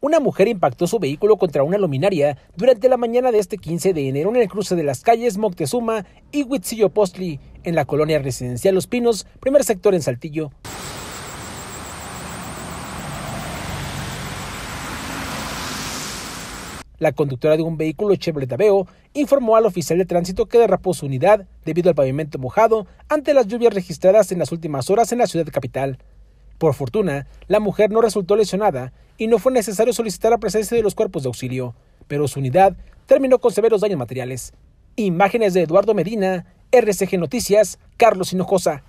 Una mujer impactó su vehículo contra una luminaria durante la mañana de este 15 de enero en el cruce de las calles Moctezuma y Postli, en la colonia residencial Los Pinos, primer sector en Saltillo. La conductora de un vehículo Chevrolet Aveo informó al oficial de tránsito que derrapó su unidad debido al pavimento mojado ante las lluvias registradas en las últimas horas en la ciudad capital. Por fortuna, la mujer no resultó lesionada y no fue necesario solicitar la presencia de los cuerpos de auxilio, pero su unidad terminó con severos daños materiales. Imágenes de Eduardo Medina, RCG Noticias, Carlos Hinojosa.